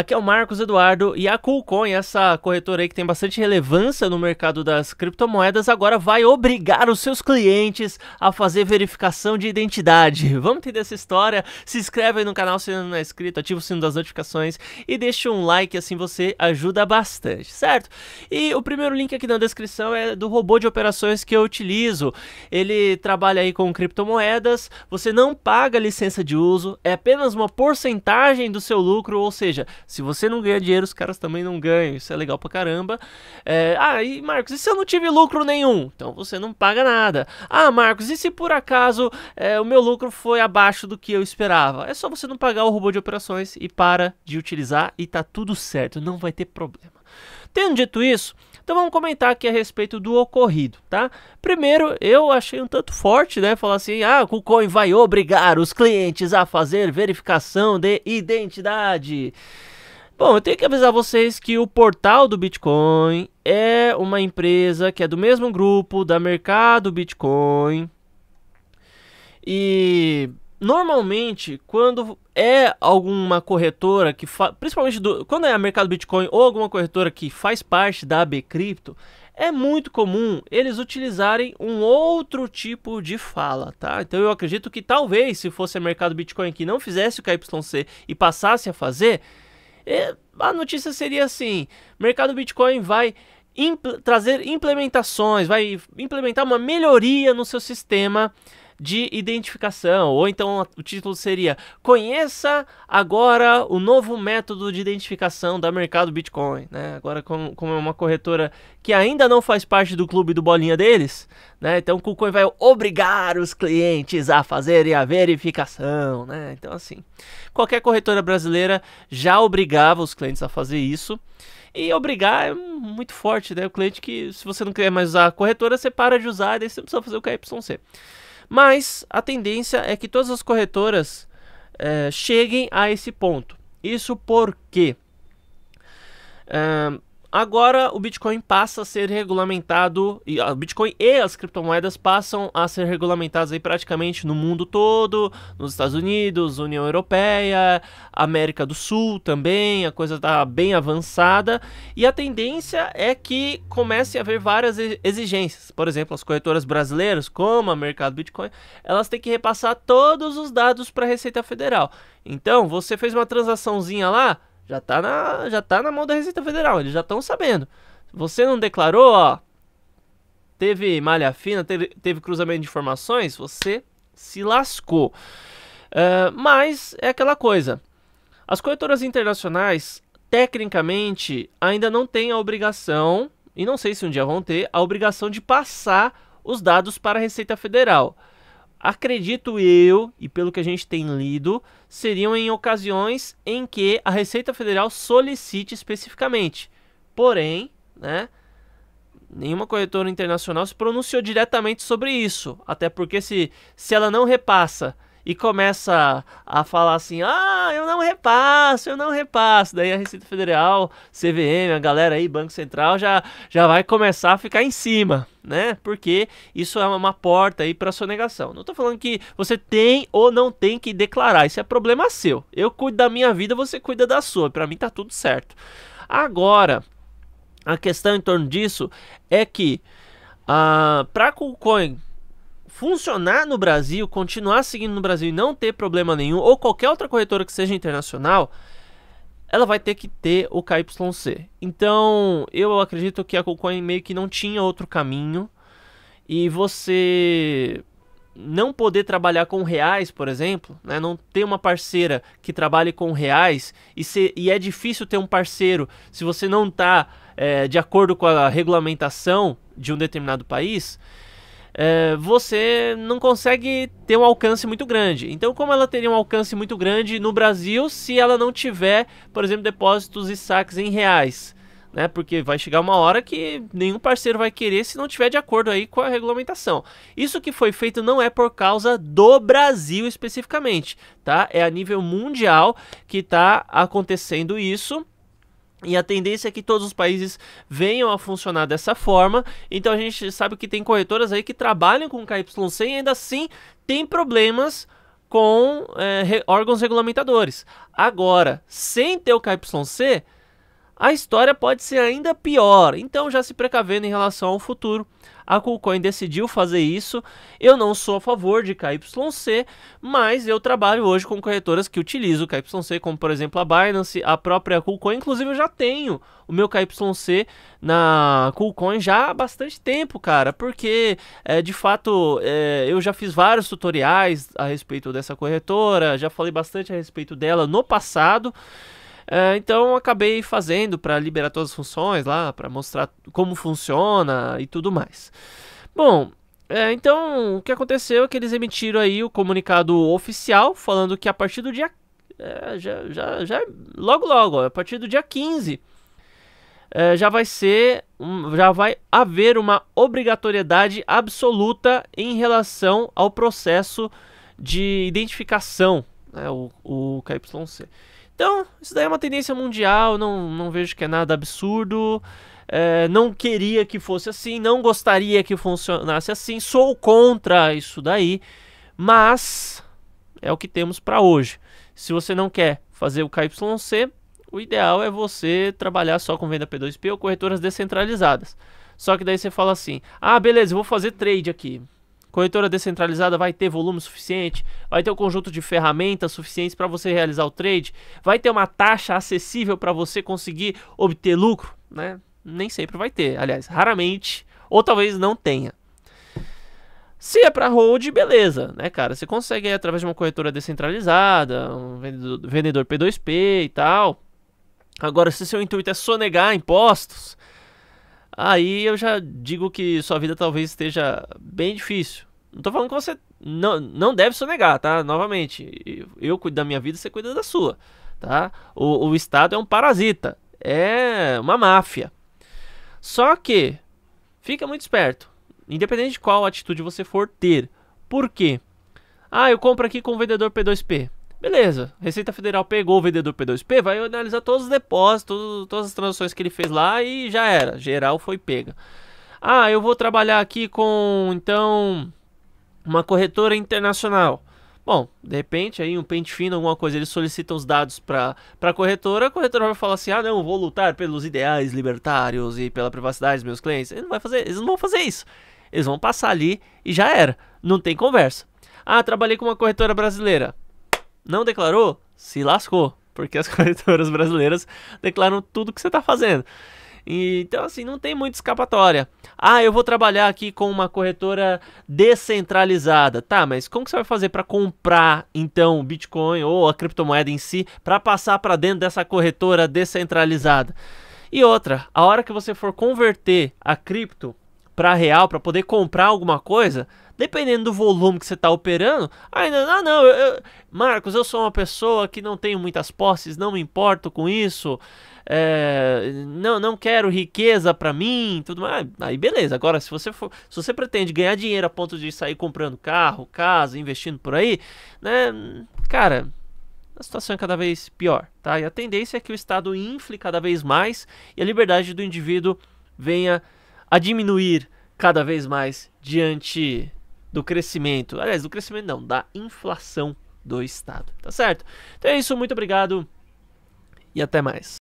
Aqui é o Marcos Eduardo e a Coolcoin, essa corretora aí que tem bastante relevância no mercado das criptomoedas, agora vai obrigar os seus clientes a fazer verificação de identidade. Vamos entender essa história? Se inscreve aí no canal se não é inscrito, ativa o sino das notificações e deixa um like, assim você ajuda bastante, certo? E o primeiro link aqui na descrição é do robô de operações que eu utilizo. Ele trabalha aí com criptomoedas, você não paga licença de uso, é apenas uma porcentagem do seu lucro, ou seja, se você não ganha dinheiro, os caras também não ganham. Isso é legal pra caramba. É, ah, e Marcos, e se eu não tive lucro nenhum? Então você não paga nada. Ah, Marcos, e se por acaso é, o meu lucro foi abaixo do que eu esperava? É só você não pagar o robô de operações e para de utilizar e tá tudo certo, não vai ter problema. Tendo dito isso, então vamos comentar aqui a respeito do ocorrido, tá? Primeiro, eu achei um tanto forte, né? Falar assim, ah, o Kucoin vai obrigar os clientes a fazer verificação de identidade. Bom, eu tenho que avisar vocês que o portal do Bitcoin é uma empresa que é do mesmo grupo da Mercado Bitcoin. E normalmente, quando é alguma corretora que faz, principalmente do, quando é a Mercado Bitcoin ou alguma corretora que faz parte da AB Cripto, é muito comum eles utilizarem um outro tipo de fala, tá? Então eu acredito que talvez se fosse a Mercado Bitcoin que não fizesse o KYC e passasse a fazer, é, a notícia seria assim: mercado Bitcoin vai impl trazer implementações, vai implementar uma melhoria no seu sistema de identificação, ou então o título seria Conheça agora o novo método de identificação da mercado Bitcoin, né? Agora como, como é uma corretora que ainda não faz parte do clube do bolinha deles, né? Então o KuCoin vai obrigar os clientes a fazerem a verificação, né? Então assim, qualquer corretora brasileira já obrigava os clientes a fazer isso. E obrigar é muito forte, né? O cliente que, se você não quer mais usar a corretora, você para de usar, daí você precisa fazer o KYC. Mas a tendência é que todas as corretoras é, cheguem a esse ponto. Isso porque eh, é, Agora o Bitcoin passa a ser regulamentado, e o Bitcoin e as criptomoedas passam a ser regulamentadas aí praticamente no mundo todo, nos Estados Unidos, União Europeia, América do Sul também, a coisa está bem avançada, e a tendência é que comece a haver várias exigências. Por exemplo, as corretoras brasileiras, como a Mercado Bitcoin, elas têm que repassar todos os dados para a Receita Federal. Então, você fez uma transaçãozinha lá, já tá na, já tá na mão da Receita Federal, eles já estão sabendo. Você não declarou, ó. Teve malha fina, teve, teve cruzamento de informações, você se lascou. Uh, mas é aquela coisa. As corretoras internacionais, tecnicamente, ainda não têm a obrigação, e não sei se um dia vão ter, a obrigação de passar os dados para a Receita Federal acredito eu, e pelo que a gente tem lido, seriam em ocasiões em que a Receita Federal solicite especificamente. Porém, né, nenhuma corretora internacional se pronunciou diretamente sobre isso. Até porque se, se ela não repassa e começa a falar assim: ah, eu não repasso, eu não repasso. Daí a Receita Federal, CVM, a galera aí, Banco Central, já, já vai começar a ficar em cima. Né? Porque isso é uma porta aí para sonegação. Não estou falando que você tem ou não tem que declarar, isso é problema seu. Eu cuido da minha vida, você cuida da sua. Para mim tá tudo certo. Agora, a questão em torno disso é que uh, ah, para a KuCoin funcionar no Brasil, continuar seguindo no Brasil e não ter problema nenhum, ou qualquer outra corretora que seja internacional, ela vai ter que ter o KYC. Então, eu acredito que a KuCoin meio que não tinha outro caminho. E você não poder trabalhar com reais, por exemplo, né? não ter uma parceira que trabalhe com reais, e, se, e é difícil ter um parceiro se você não está é, eh, de acordo com a regulamentação de um determinado país, é, você não consegue ter um alcance muito grande. Então, como ela teria um alcance muito grande no Brasil se ela não tiver, por exemplo, depósitos e saques em reais? Né? Porque vai chegar uma hora que nenhum parceiro vai querer se não tiver de acordo aí com a regulamentação. Isso que foi feito não é por causa do Brasil especificamente, tá? É a nível mundial que está acontecendo isso. E a tendência é que todos os países venham a funcionar dessa forma. Então a gente sabe que tem corretoras aí que trabalham com KYC e ainda assim tem problemas com é, órgãos regulamentadores. Agora, sem ter o KYC, a história pode ser ainda pior. Então, já se precavendo em relação ao futuro, a KuCoin decidiu fazer isso. Eu não sou a favor de KYC, mas eu trabalho hoje com corretoras que utilizam KYC, como por exemplo a Binance, a própria KuCoin. Inclusive, eu já tenho o meu KYC na KuCoin já há bastante tempo, cara, porque é, de fato é, eu já fiz vários tutoriais a respeito dessa corretora, já falei bastante a respeito dela no passado. É, então acabei fazendo para liberar todas as funções lá, para mostrar como funciona e tudo mais. Bom, é, então, o que aconteceu é que eles emitiram aí o comunicado oficial falando que a partir do dia. É, já, já, já, logo, logo, a partir do dia 15, é, já vai ser. Um, já vai haver uma obrigatoriedade absoluta em relação ao processo de identificação, né, o, o KYC. Então, isso daí é uma tendência mundial, não, não vejo que é nada absurdo. É, não queria que fosse assim, não gostaria que funcionasse assim, sou contra isso daí, mas é o que temos para hoje. Se você não quer fazer o KYC, o ideal é você trabalhar só com venda P2P ou corretoras descentralizadas. Só que daí você fala assim: ah, beleza, vou fazer trade aqui. Corretora descentralizada vai ter volume suficiente, vai ter um conjunto de ferramentas suficientes para você realizar o trade, vai ter uma taxa acessível para você conseguir obter lucro, né? Nem sempre vai ter, aliás, raramente, ou talvez não tenha. Se é para hold, beleza, né, cara? Você consegue aí, através de uma corretora descentralizada, um vendedor, vendedor P2P e tal. Agora, se seu intuito é sonegar impostos, aí eu já digo que sua vida talvez esteja bem difícil. Não tô falando que você não, não deve sonegar, tá? Novamente, eu, cuido da minha vida, você cuida da sua, tá? O, o Estado é um parasita, é uma máfia. Só que, fica muito esperto, independente de qual atitude você for ter. Por quê? Ah, eu compro aqui com o vendedor P2P. Beleza, Receita Federal pegou o vendedor P2P, vai analisar todos os depósitos, todas as transações que ele fez lá e já era. Geral foi pega. Ah, eu vou trabalhar aqui com, então, uma corretora internacional. Bom, de repente aí um pente fino, alguma coisa, eles solicitam os dados para a corretora, a corretora vai falar assim: "Ah, não, vou lutar pelos ideais libertários e pela privacidade dos meus clientes". Ele não vai fazer, eles não vão fazer isso. Eles vão passar ali e já era, não tem conversa. Ah, trabalhei com uma corretora brasileira. Não declarou? Se lascou, porque as corretoras brasileiras declaram tudo que você está fazendo. Então, assim, não tem muita escapatória. Ah, eu vou trabalhar aqui com uma corretora descentralizada. Tá, mas como que você vai fazer para comprar, então, o Bitcoin ou a criptomoeda em si para passar para dentro dessa corretora descentralizada? E outra, a hora que você for converter a cripto para real para poder comprar alguma coisa, dependendo do volume que você está operando, ainda, ah não, eu, eu, Marcos, eu sou uma pessoa que não tenho muitas posses, não me importo com isso, é, não, não quero riqueza para mim, tudo mais. Aí beleza, agora se você for, se você pretende ganhar dinheiro a ponto de sair comprando carro, casa, investindo por aí, né, cara, a situação é cada vez pior, tá? E a tendência é que o Estado infle cada vez mais e a liberdade do indivíduo venha a diminuir cada vez mais diante do crescimento, aliás, do crescimento não, da inflação do Estado, tá certo? Então é isso, muito obrigado e até mais.